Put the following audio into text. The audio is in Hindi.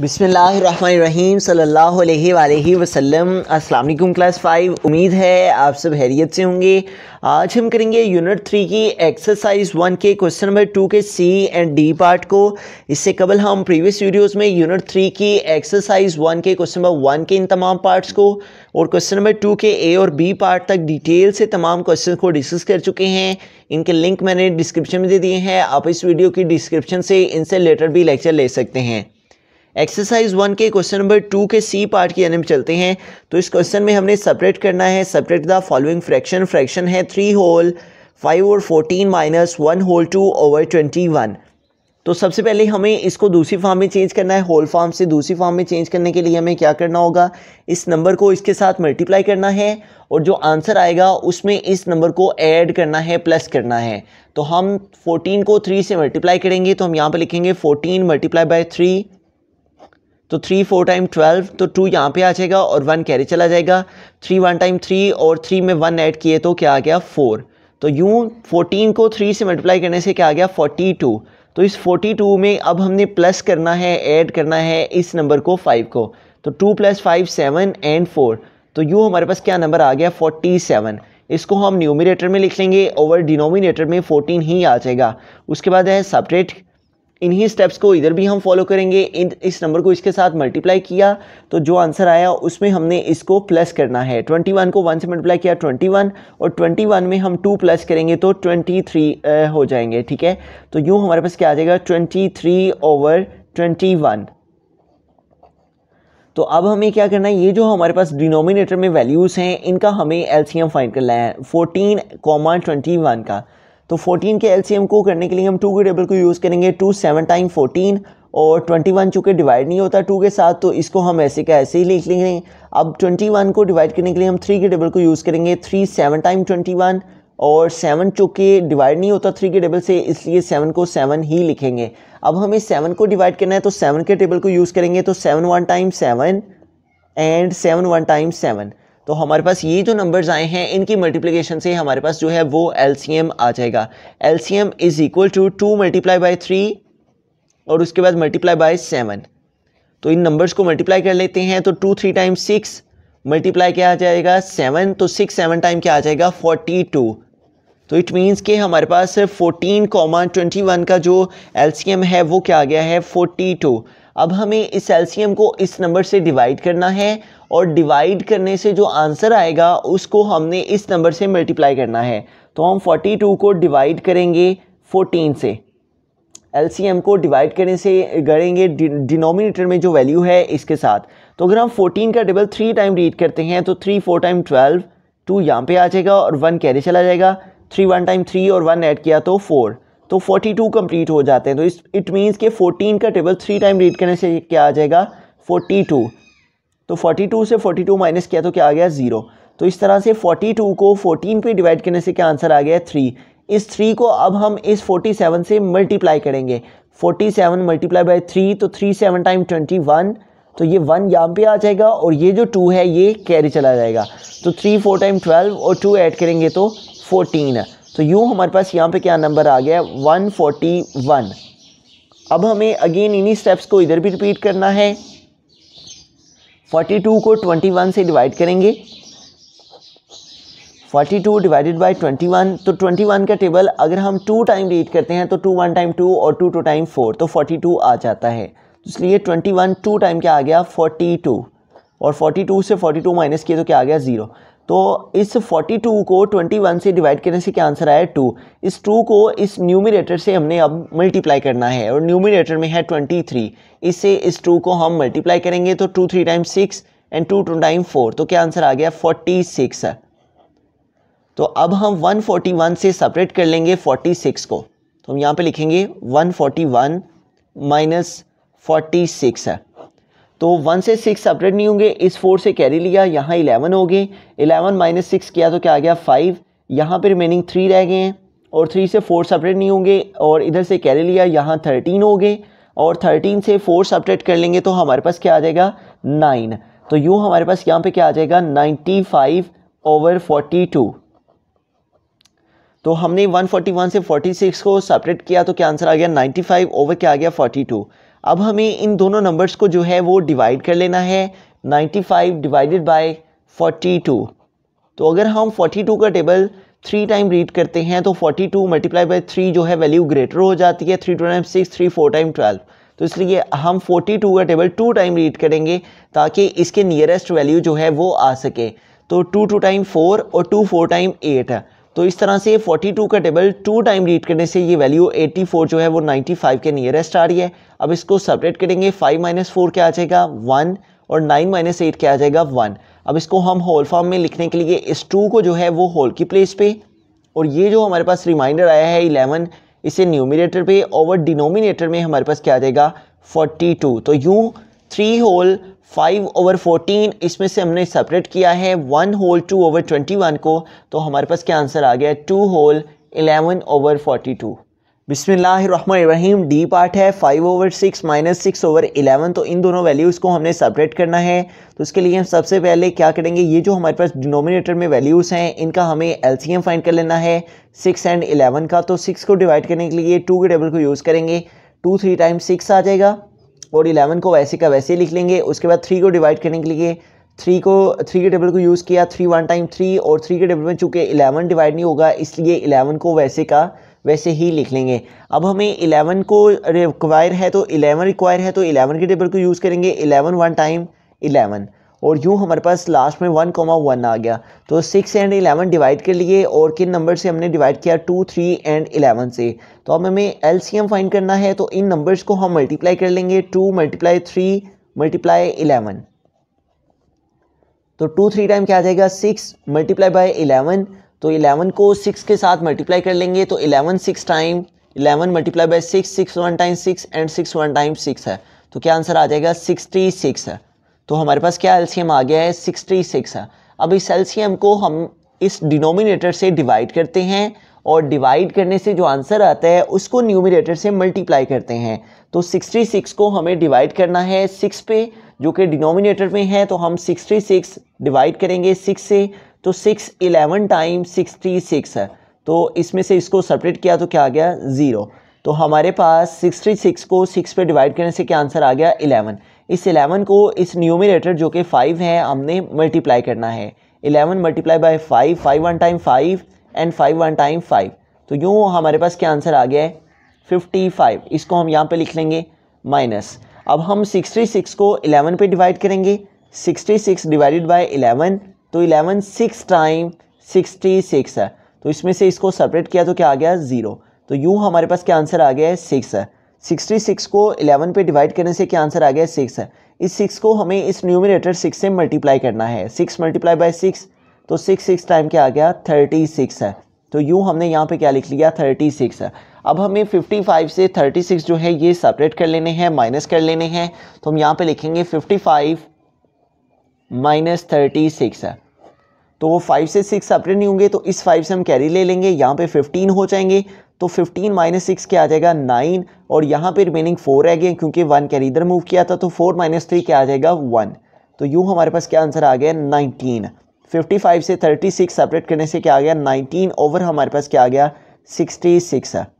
बिसमीम सल वसम अल्लाम क्लास फ़ाइव उम्मीद है आप सब हैरियत से होंगे आज हम करेंगे यूनिट थ्री की एक्सरसाइज वन के क्वेश्चन नंबर टू के सी एंड डी पार्ट को इससे कबल हम प्रीवियस वीडियोस में यूनिट थ्री की एक्सरसाइज वन के क्वेश्चन नंबर वन के इन तमाम पार्ट्स को और क्वेश्चन नंबर टू के ए और बी पार्ट तक डिटेल से तमाम क्वेश्चन को डिस्कस कर चुके हैं इनके लिंक मैंने डिस्क्रिप्शन में दे दिए हैं आप इस वीडियो की डिस्क्रिप्शन से इनसे लेटर भी लेक्चर ले सकते हैं एक्सरसाइज वन के क्वेश्चन नंबर टू के सी पार्ट की अनिम चलते हैं तो इस क्वेश्चन में हमने सेपरेट करना है separate the following fraction fraction है थ्री होल फाइव और fourteen minus one whole two over twenty one तो सबसे पहले हमें इसको दूसरी फॉर्म में चेंज करना है होल फॉर्म से दूसरी फॉर्म में चेंज करने के लिए हमें क्या करना होगा इस नंबर को इसके साथ मल्टीप्लाई करना है और जो आंसर आएगा उसमें इस नंबर को ऐड करना है प्लस करना है तो हम 14 को 3 से मल्टीप्लाई करेंगे तो हम यहाँ पर लिखेंगे 14 मल्टीप्लाई बाय थ्री तो थ्री फोर टाइम ट्वेल्व तो टू यहाँ पे आ जाएगा और वन कैरी चला जाएगा थ्री वन टाइम थ्री और थ्री में वन ऐड किए तो क्या आ गया फोर तो यूँ फोर्टीन को थ्री से मल्टीप्लाई करने से क्या आ गया फोर्टी टू तो इस फोर्टी टू में अब हमने प्लस करना है ऐड करना है इस नंबर को फाइव को तो two plus five seven and four तो यूँ हमारे पास क्या नंबर आ गया फोर्टी सेवन इसको हम न्यूमिनेटर में लिख लेंगे ओवर डिनोमिनेटर में फोर्टीन ही आ जाएगा उसके बाद है सपरेट इन्हीं स्टेप्स को इधर भी हम फॉलो करेंगे इन इस नंबर को इसके साथ मल्टीप्लाई किया तो जो आंसर आया उसमें हमने इसको प्लस करना है 21 को 1 से मल्टीप्लाई किया 21 और 21 में हम 2 प्लस करेंगे तो 23 हो जाएंगे ठीक है तो यूँ हमारे पास क्या आ जाएगा 23 ओवर 21 तो अब हमें क्या करना है ये जो हमारे पास डिनोमिनेटर में वैल्यूज़ हैं इनका हमें एलसीएम फाइंड करना है 14, का तो 14 के एल को करने के लिए हम टू के टेबल को यूज़ करेंगे टू सेवन टाइम फोर्टीन और 21 चूँकि डिवाइड नहीं होता टू के साथ तो इसको हम ऐसे का ऐसे ही लिख लेंगे अब 21 को डिवाइड करने के लिए हम थ्री के टेबल को यूज़ करेंगे थ्री सेवन टाइम 21 और सेवन चूँकि डिवाइड नहीं होता थ्री के टेबल से इसलिए सेवन को सेवन ही लिखेंगे अब हमें सेवन को डिवाइड करना है तो सेवन के टेबल को यूज़ करेंगे तो seven one time seven and seven one time seven तो हमारे पास ये जो नंबर्स आए हैं इनकी मल्टीप्लिकेशन से हमारे पास जो है वो एल आ जाएगा LCM is equal to two multiply by three और उसके बाद मल्टीप्लाई बाय सेवन तो इन नंबर्स को मल्टीप्लाई कर लेते हैं तो two three times six multiply क्या आ जाएगा सेवन तो सिक्स सेवन टाइम क्या आ जाएगा फोर्टी टू तो इट मीन्स कि हमारे पास फोर्टीन कॉमा ट्वेंटी वन का जो एलसीएम है वो क्या आ गया है फोर्टी टू अब हमें इस एलसीएम को इस नंबर से डिवाइड करना है और डिवाइड करने से जो आंसर आएगा उसको हमने इस नंबर से मल्टीप्लाई करना है तो हम 42 को डिवाइड करेंगे 14 से एल को डिवाइड करने से करेंगे डिनोमिनेटर में जो वैल्यू है इसके साथ तो अगर हम 14 का टेबल थ्री टाइम रीड करते हैं तो three four time twelve two यहाँ पे आ जाएगा और वन कैरे चला जाएगा थ्री वन टाइम थ्री और वन ऐड किया तो फोर तो फोर्टी टू कम्प्लीट हो जाते हैं तो इस इट मीन्स के फोर्टीन का टेबल थ्री टाइम रीड करने से क्या आ जाएगा फोर्टी टू तो 42 से 42 माइनस किया तो क्या आ गया ज़ीरो तो इस तरह से 42 को 14 पे डिवाइड करने से क्या आंसर आ गया थ्री इस थ्री को अब हम इस 47 से मल्टीप्लाई करेंगे 47 मल्टीप्लाई बाई थ्री तो three seven time twenty one तो ये वन यहाँ पे आ जाएगा और ये जो टू है ये कैरी चला जाएगा तो थ्री फोर टाइम ट्वेल्व और टू ऐड करेंगे तो फोर्टीन तो यूँ हमारे पास यहाँ पे क्या नंबर आ गया वन फोर्टी वन अब हमें अगेन इन्हीं स्टेप्स को इधर भी रिपीट करना है फोर्टी टू को ट्वेंटी वन से डिवाइड करेंगे forty two divided by twenty one तो ट्वेंटी वन का टेबल अगर हम टू टाइम रीड करते हैं तो टू वन टाइम टू और टू टू टाइम फोर तो फोर्टी टू आ जाता है तो इसलिए ट्वेंटी वन टू टाइम क्या आ गया फोर्टी टू और फोर्टी टू से फोर्टी टू माइनस किए तो क्या आ गया ज़ीरो तो इस 42 को 21 से डिवाइड करने से क्या आंसर आया टू इस टू को इस न्यूमिनेटर से हमने अब मल्टीप्लाई करना है और न्यूमिनेटर में है 23 इससे इस टू को हम मल्टीप्लाई करेंगे तो two three time six and two two time four तो क्या आंसर आ गया फोर्टी सिक्स तो अब हम 141 से सेपरेट कर लेंगे 46 को तो हम यहाँ पे लिखेंगे 141 forty one minus forty six है तो वन से सिक्स सेपरेट नहीं होंगे इस फोर से कैरी लिया यहाँ इलेवन हो गए इलेवन माइनस सिक्स किया तो क्या आ गया फाइव यहाँ पर रिमेनिंग थ्री रह गए हैं और थ्री से फोर सेपरेट नहीं होंगे और इधर से कैरी लिया यहाँ थर्टीन हो गए और थर्टीन से फोर सेपरेट कर लेंगे तो हमारे पास क्या आ जाएगा नाइन तो यूँ हमारे पास यहाँ पर क्या आ जाएगा ninety five over forty two तो हमने 141 से 46 को सेपरेट किया तो क्या आंसर आ गया 95 ओवर क्या आ गया 42 अब हमें इन दोनों नंबर्स को जो है वो डिवाइड कर लेना है 95 डिवाइडेड बाय 42 तो अगर हम 42 का टेबल थ्री टाइम रीड करते हैं तो 42 टू मल्टीप्लाई बाई थ्री जो है वैल्यू ग्रेटर हो जाती है three two time six three four time twelve तो इसलिए हम 42 का टेबल टू टाइम रीड करेंगे ताकि इसके नियरेस्ट वैल्यू जो है वो आ सके तो टू टू टाइम फोर और टू फोर टाइम एट है तो इस तरह से 42 का टेबल टू टाइम रीड करने से ये वैल्यू 84 जो है वो 95 के नियरेस्ट आ रही है अब इसको सेपरेट करेंगे 5 माइनस फोर क्या आ जाएगा 1 और 9 माइनस एट क्या आ जाएगा 1 अब इसको हम होल फॉर्म में लिखने के लिए इस 2 को जो है वो होल की प्लेस पे और ये जो हमारे पास रिमाइंडर आया है इलेवन इसे न्यूमिनेटर पर ओवर डिनोमिनेटर में हमारे पास क्या आ जाएगा फोर्टी तो यूँ three whole five over fourteen इसमें से हमने सेपरेट किया है one whole two over twenty one को तो हमारे पास क्या आंसर आ गया two whole eleven over forty two बिसमीम डी पार्ट है five over six minus six over eleven तो इन दोनों वैल्यूज़ को हमने सेपरेट करना है तो इसके लिए हम सबसे पहले क्या करेंगे ये जो हमारे पास डिनोमिनेटर में वैल्यूज़ हैं इनका हमें एलसीएम फाइंड कर लेना है सिक्स एंड एलेवन का तो सिक्स को डिवाइड करने के लिए टू के टेबल को यूज़ करेंगे टू थ्री टाइम सिक्स आ जाएगा फोर इलेवन को वैसे का वैसे लिख लेंगे उसके बाद थ्री को डिवाइड करने के लिए थ्री को थ्री के टेबल को यूज़ किया थ्री वन टाइम थ्री और थ्री के टेबल में चूँकि इलेवन डिवाइड नहीं होगा इसलिए इलेवन को वैसे का वैसे ही लिख लेंगे अब हमें इलेवन को रिक्वायर है तो इलेवन रिक्वायर है तो इलेवन के टेबल को यूज़ करेंगे इलेवन वन टाइम इलेवन और यूँ हमारे पास लास्ट में वन कॉमा वन आ गया तो सिक्स एंड एलेवन डिवाइड कर लिए और किन नंबर से हमने डिवाइड किया टू थ्री एंड एलेवन से तो अब हमें एल फाइंड करना है तो इन नंबर्स को हम मल्टीप्लाई कर लेंगे two multiply three multiply eleven तो टू थ्री टाइम क्या आ जाएगा सिक्स मल्टीप्लाई बाई एलेवन तो इलेवन को सिक्स के साथ मल्टीप्लाई कर लेंगे तो eleven six time eleven multiply by six six one time six and six one time six है तो क्या आंसर आ जाएगा सिक्सटी सिक्स है तो हमारे पास क्या एल्सीयम आ गया है सिक्सटी सिक्स अब इस एल्सीयम को हम इस डिनोमिनेटर से डिवाइड करते हैं और डिवाइड करने से जो आंसर आता है उसको न्यूमिनेटर से मल्टीप्लाई करते हैं तो 66 को हमें डिवाइड करना है 6 पे जो कि डिनोमिनेटर में है तो हम 66 डिवाइड करेंगे 6 से तो 6 11 टाइम 66 है तो इसमें से इसको सेपरेट किया तो क्या आ गया ज़ीरो तो हमारे पास 66 को 6 पे डिवाइड करने से क्या आंसर आ गया इलेवन इस एलेवन को इस न्यूमिनेटर जो कि फाइव है हमने मल्टीप्लाई करना है eleven multiply by five five one time five and five one time five तो यूँ हमारे पास क्या आंसर आ गया है फिफ्टी फाइव इसको हम यहाँ पे लिख लेंगे माइनस अब हम सिक्सटी सिक्स को एलेवन पे डिवाइड करेंगे sixty six divided by eleven तो eleven six time sixty six है तो इसमें से इसको सेपरेट किया तो क्या आ गया ज़ीरो तो यूँ हमारे पास क्या आंसर आ गया है सिक्स है सिक्सटी सिक्स को इलेवन पे डिवाइड करने से क्या आंसर आ गया सिक्स है इस सिक्स को हमें इस न्यूमिनेटर सिक्स से मल्टीप्लाई करना है सिक्स मल्टीप्लाई बाई सिक्स तो सिक्स सिक्स टाइम क्या आ गया थर्टी सिक्स है तो यू हमने यहाँ पे क्या लिख लिया थर्टी सिक्स है अब हमें फिफ्टी फाइव से थर्टी सिक्स जो है ये सेपरेट कर लेने हैं माइनस कर लेने हैं तो हम यहाँ पे लिखेंगे fifty five minus thirty six है तो वो फाइव से सिक्स सेपरेट नहीं होंगे तो इस फाइव से हम कैरी ले लेंगे यहाँ पे फिफ्टीन हो जाएंगे तो 15 माइनस सिक्स क्या आ जाएगा नाइन और यहाँ पे रिमेनिंग फोर रह गए क्योंकि वन कैरी इधर मूव किया था तो फोर माइनस थ्री क्या आ जाएगा वन तो यू हमारे पास क्या आंसर आ गया नाइनटीन फिफ्टी फाइव से थर्टी सिक्स सेपरेट करने से क्या आ गया नाइनटीन ओवर हमारे पास क्या आ गया सिक्सटी सिक्स है